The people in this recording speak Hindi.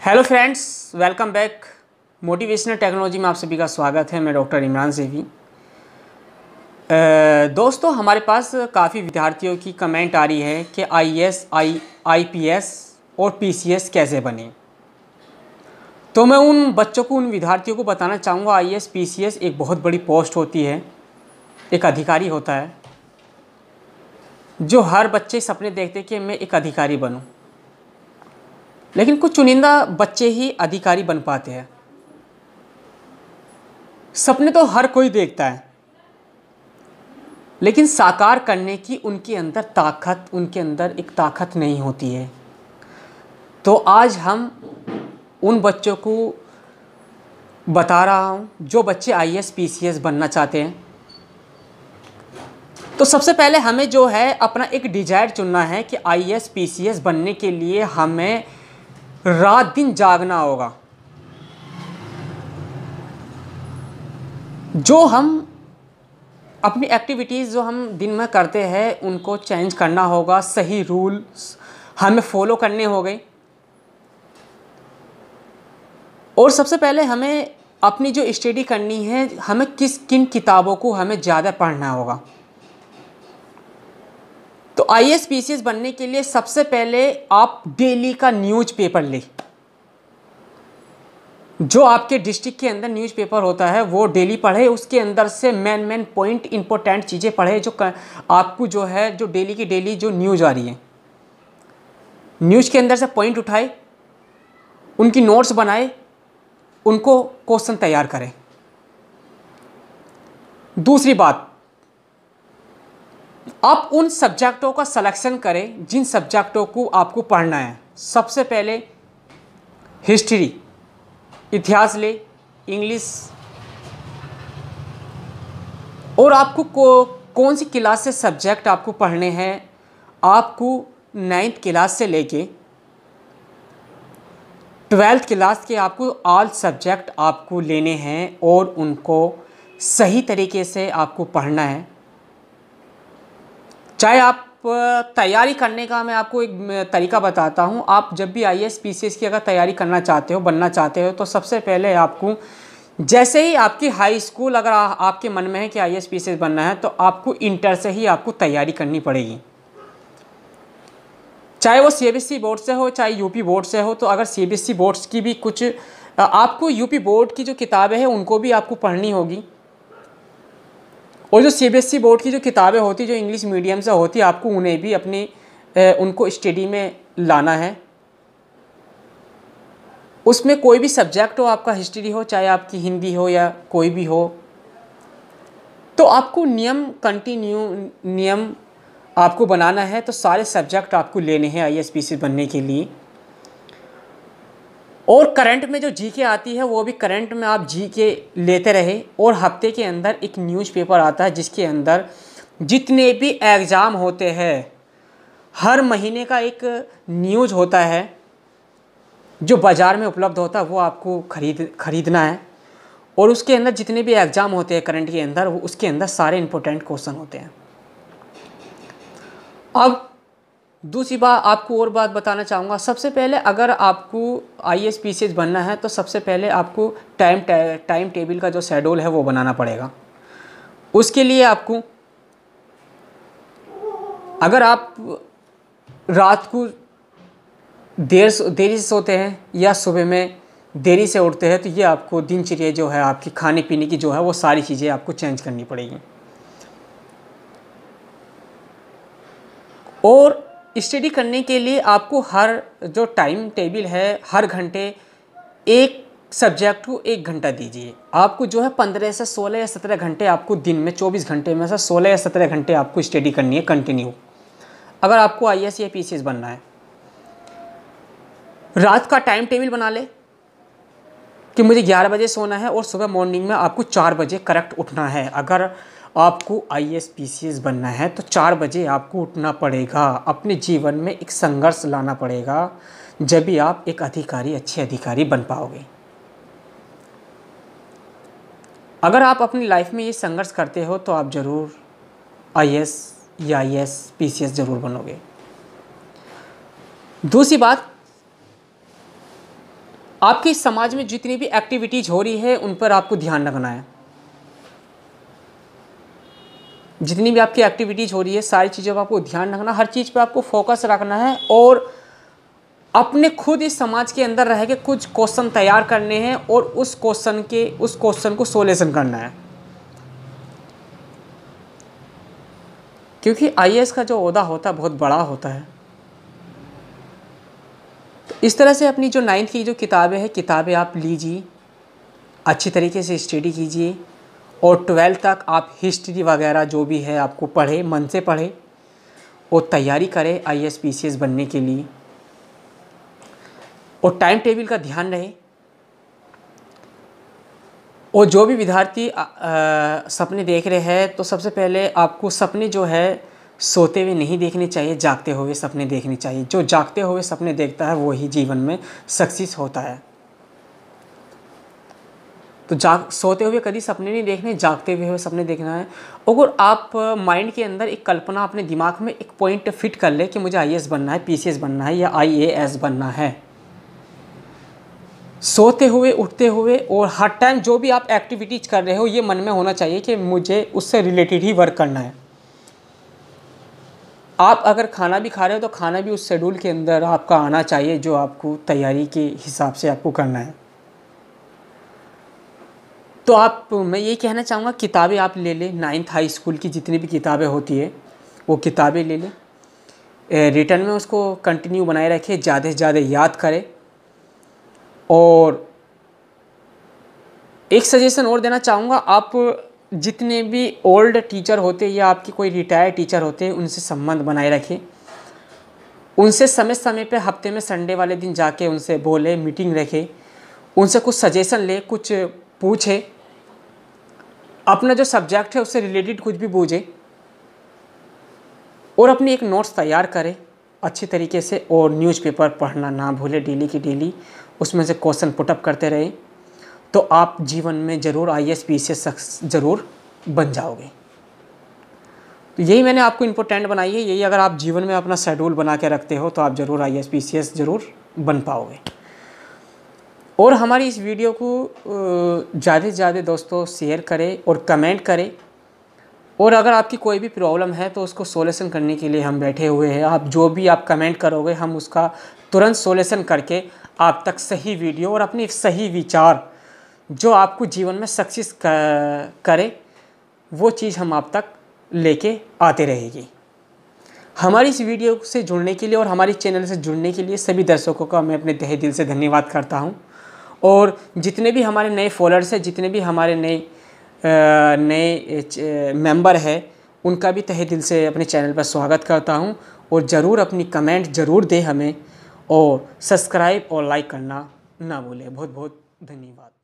hello friends welcome back motivational technology में आप सभी का स्वागत है मैं डॉक्टर इमरान सेवी दोस्तों हमारे पास काफ़ी विद्यार्थियों की कमेंट आ रही है कि आईएएस, आई आईपीएस और पीसीएस कैसे बने तो मैं उन बच्चों को उन विद्यार्थियों को बताना चाहूँगा आईएएस, पीसीएस एक बहुत बड़ी पोस्ट होती है एक अधिकारी होता है जो हर बच्चे सपने देखते कि मैं एक अधिकारी बनूँ लेकिन कुछ चुनिंदा बच्चे ही अधिकारी बन पाते हैं सपने तो हर कोई देखता है लेकिन साकार करने की उनके अंदर ताकत उनके अंदर एक ताकत नहीं होती है तो आज हम उन बच्चों को बता रहा हूँ जो बच्चे I S P C S बनना चाहते हैं तो सबसे पहले हमें जो है अपना एक डिजायर चुनना है कि I S P C S बनने के लिए हमें रात दिन जागना होगा जो हम अपनी एक्टिविटीज़ जो हम दिन में करते हैं उनको चेंज करना होगा सही रूल हमें फॉलो करने हो गए और सबसे पहले हमें अपनी जो स्टडी करनी है हमें किस किन किताबों को हमें ज़्यादा पढ़ना होगा आई एस पी बनने के लिए सबसे पहले आप डेली का न्यूज़पेपर लें जो आपके डिस्ट्रिक्ट के अंदर न्यूज़पेपर होता है वो डेली पढ़े उसके अंदर से मेन मेन पॉइंट इंपॉर्टेंट चीज़ें पढ़े जो आपको जो है जो डेली की डेली जो न्यूज़ आ रही है न्यूज़ के अंदर से पॉइंट उठाए उनकी नोट्स बनाए उनको क्वेश्चन तैयार करें दूसरी बात आप उन सब्जेक्टों का सलेक्शन करें जिन सब्जेक्टों को आपको पढ़ना है सबसे पहले हिस्ट्री इतिहास ले इंग्लिश और आपको को, कौन सी क्लास से सब्जेक्ट आपको पढ़ने हैं आपको नाइन्थ क्लास से लेके ट्वेल्थ क्लास के आपको ऑल सब्जेक्ट आपको लेने हैं और उनको सही तरीके से आपको पढ़ना है चाहे आप तैयारी करने का मैं आपको एक तरीका बताता हूँ आप जब भी आई एस की अगर तैयारी करना चाहते हो बनना चाहते हो तो सबसे पहले आपको जैसे ही आपकी हाई स्कूल अगर आ, आपके मन में है कि आई एस बनना है तो आपको इंटर से ही आपको तैयारी करनी पड़ेगी चाहे वो सी बोर्ड e से हो चाहे यूपी बोर्ड से हो तो अगर सी बोर्ड्स e की भी कुछ आपको यूपी बोर्ड की जो किताबें हैं उनको भी आपको पढ़नी होगी और जो सी e बोर्ड की जो किताबें होती जो इंग्लिश मीडियम से होती आपको उन्हें भी अपनी उनको स्टडी में लाना है उसमें कोई भी सब्जेक्ट हो आपका हिस्ट्री हो चाहे आपकी हिंदी हो या कोई भी हो तो आपको नियम कंटिन्यू नियम आपको बनाना है तो सारे सब्जेक्ट आपको लेने हैं आई बनने के लिए और करंट में जो जी के आती है वो भी करंट में आप जी के लेते रहे और हफ्ते के अंदर एक न्यूज़पेपर आता है जिसके अंदर जितने भी एग्ज़ाम होते हैं हर महीने का एक न्यूज होता है जो बाज़ार में उपलब्ध होता है वो आपको खरीद खरीदना है और उसके अंदर जितने भी एग्ज़ाम होते हैं करंट के अंदर वो उसके अंदर सारे इम्पोर्टेंट क्वेश्चन होते हैं अब दूसरी बात आपको और बात बताना चाहूँगा सबसे पहले अगर आपको आई एस पी सी बनना है तो सबसे पहले आपको टाइम टाइम टेबल का जो शेड्यूल है वो बनाना पड़ेगा उसके लिए आपको अगर आप रात को देर देरी से सोते हैं या सुबह में देरी से उठते हैं तो ये आपको दिनचर्या जो है आपकी खाने पीने की जो है वो सारी चीज़ें आपको चेंज करनी पड़ेगी और स्टडी करने के लिए आपको हर जो टाइम टेबल है हर घंटे एक सब्जेक्ट को एक घंटा दीजिए आपको जो है पंद्रह से सोलह या सत्रह घंटे आपको दिन में चौबीस घंटे में से सोलह या सत्रह घंटे आपको स्टडी करनी है कंटिन्यू अगर आपको आई एस या पी बनना है रात का टाइम टेबल बना ले कि मुझे ग्यारह बजे सोना है और सुबह मॉर्निंग में आपको चार बजे करेक्ट उठना है अगर आपको I S P C S बनना है तो चार बजे आपको उठना पड़ेगा अपने जीवन में एक संघर्ष लाना पड़ेगा जब भी आप एक अधिकारी अच्छे अधिकारी बन पाओगे अगर आप अपनी लाइफ में ये संघर्ष करते हो तो आप ज़रूर आई एस या I S P C S ज़रूर बनोगे दूसरी बात आपके समाज में जितनी भी एक्टिविटीज़ हो रही है उन पर आपको ध्यान रखना है जितनी भी आपकी एक्टिविटीज़ हो रही है सारी चीज़ों पर आपको ध्यान रखना हर चीज़ पर आपको फोकस रखना है और अपने खुद इस समाज के अंदर रह के कुछ क्वेश्चन तैयार करने हैं और उस क्वेश्चन के उस क्वेश्चन को सोल्यूशन करना है क्योंकि आई का जो अहदा होता है बहुत बड़ा होता है तो इस तरह से अपनी जो नाइन्थ की जो किताबें हैं किताबें आप लीजिए अच्छी तरीके से स्टडी कीजिए और ट्वेल्थ तक आप हिस्ट्री वगैरह जो भी है आपको पढ़े मन से पढ़े और तैयारी करें I S P C S बनने के लिए और टाइम टेबल का ध्यान रहे और जो भी विद्यार्थी सपने देख रहे हैं तो सबसे पहले आपको सपने जो है सोते हुए नहीं देखने चाहिए जागते हुए सपने देखने चाहिए जो जागते हुए सपने देखता है वही जीवन में सक्सेस होता है तो जाग सोते हुए कभी सपने नहीं देखने जागते हुए हुए सपने देखना है अगर आप माइंड के अंदर एक कल्पना अपने दिमाग में एक पॉइंट फिट कर ले कि मुझे आई बनना है पी बनना है या आई बनना है सोते हुए उठते हुए और हर टाइम जो भी आप एक्टिविटीज कर रहे हो ये मन में होना चाहिए कि मुझे उससे रिलेटेड ही वर्क करना है आप अगर खाना भी खा रहे हो तो खाना भी उस शेड्यूल के अंदर आपका आना चाहिए जो आपको तैयारी के हिसाब से आपको करना है तो आप मैं ये कहना चाहूँगा किताबें आप ले लें नाइन्थ हाई स्कूल की जितनी भी किताबें होती है वो किताबें ले लें रिटर्न में उसको कंटिन्यू बनाए रखें ज़्यादा से ज़्यादा याद करें और एक सजेशन और देना चाहूँगा आप जितने भी ओल्ड टीचर होते हैं या आपके कोई रिटायर्ड टीचर होते हैं उनसे संबंध बनाए रखें उनसे समय समय पे हफ्ते में संडे वाले दिन जाके उनसे बोले मीटिंग रखें उनसे कुछ सजेशन ले कुछ पूछे अपना जो सब्जेक्ट है उससे रिलेटेड कुछ भी बूझे और अपनी एक नोट्स तैयार करें अच्छे तरीके से और न्यूज़पेपर पढ़ना ना भूले डेली की डेली उसमें से क्वेश्चन पुटअप करते रहे तो आप जीवन में ज़रूर आई एस पी ज़रूर बन जाओगे तो यही मैंने आपको इम्पोर्टेंट बनाई है यही अगर आप जीवन में अपना शेड्यूल बना के रखते हो तो आप ज़रूर आई एस पी ज़रूर बन पाओगे और हमारी इस वीडियो को ज़्यादा से ज़्यादा दोस्तों शेयर करें और कमेंट करें और अगर आपकी कोई भी प्रॉब्लम है तो उसको सोल्यूशन करने के लिए हम बैठे हुए हैं आप जो भी आप कमेंट करोगे हम उसका तुरंत सोल्यूशन करके आप तक सही वीडियो और अपने सही विचार जो आपको जीवन में सक्सेस करे वो चीज़ हम आप तक लेके आते रहेगी हमारी इस वीडियो से जुड़ने के लिए और हमारे चैनल से जुड़ने के लिए सभी दर्शकों का मैं अपने तहे दिल से धन्यवाद करता हूँ और जितने भी हमारे नए फॉलोअर्स हैं जितने भी हमारे नए नए मेंबर है उनका भी तहे दिल से अपने चैनल पर स्वागत करता हूं और ज़रूर अपनी कमेंट ज़रूर दें हमें और सब्सक्राइब और लाइक करना ना भूलें बहुत बहुत धन्यवाद